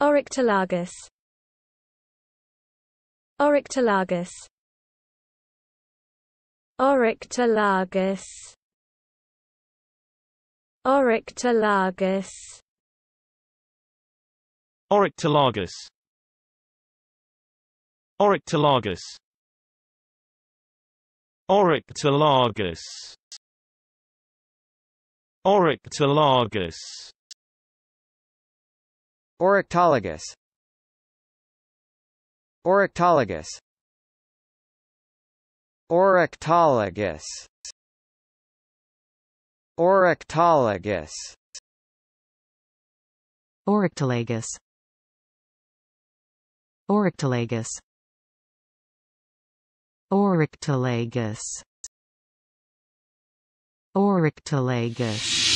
Oryctolagus Oryctolagus Oryctolagus Oryctolagus Oryctolagus Oryctolagus Oryctolagus Oryctolagus Orectologus Orectologus Orectologus Orectologus Orectologus Orectologus Orectologus Orectologus,